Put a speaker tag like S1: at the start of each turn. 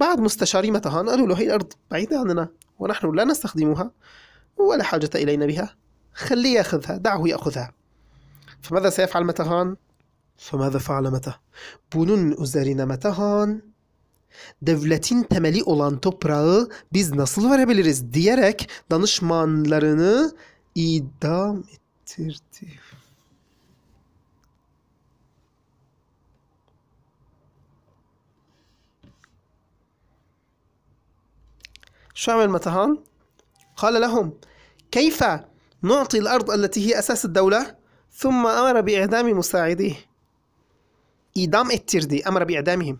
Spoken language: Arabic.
S1: بعض مستشاري متهان قالوا له هي الأرض بعيدة عننا ونحن لا نستخدمها ولا حاجة إلينا بها خليه يأخذها دعه يأخذها فماذا سيفعل متهان؟ فماذا فعل متى؟ بونون üzerine Metehan devletin temeli olan toprağı biz nasıl verebiliriz diyerek danışmanlarını idam ettirdi. شو عمل متهان؟ قال لهم كيف نعطي الأرض التي هي أساس الدولة؟ ثم أمر بإعدام مساعديه إدام التردي أمر بإعدامهم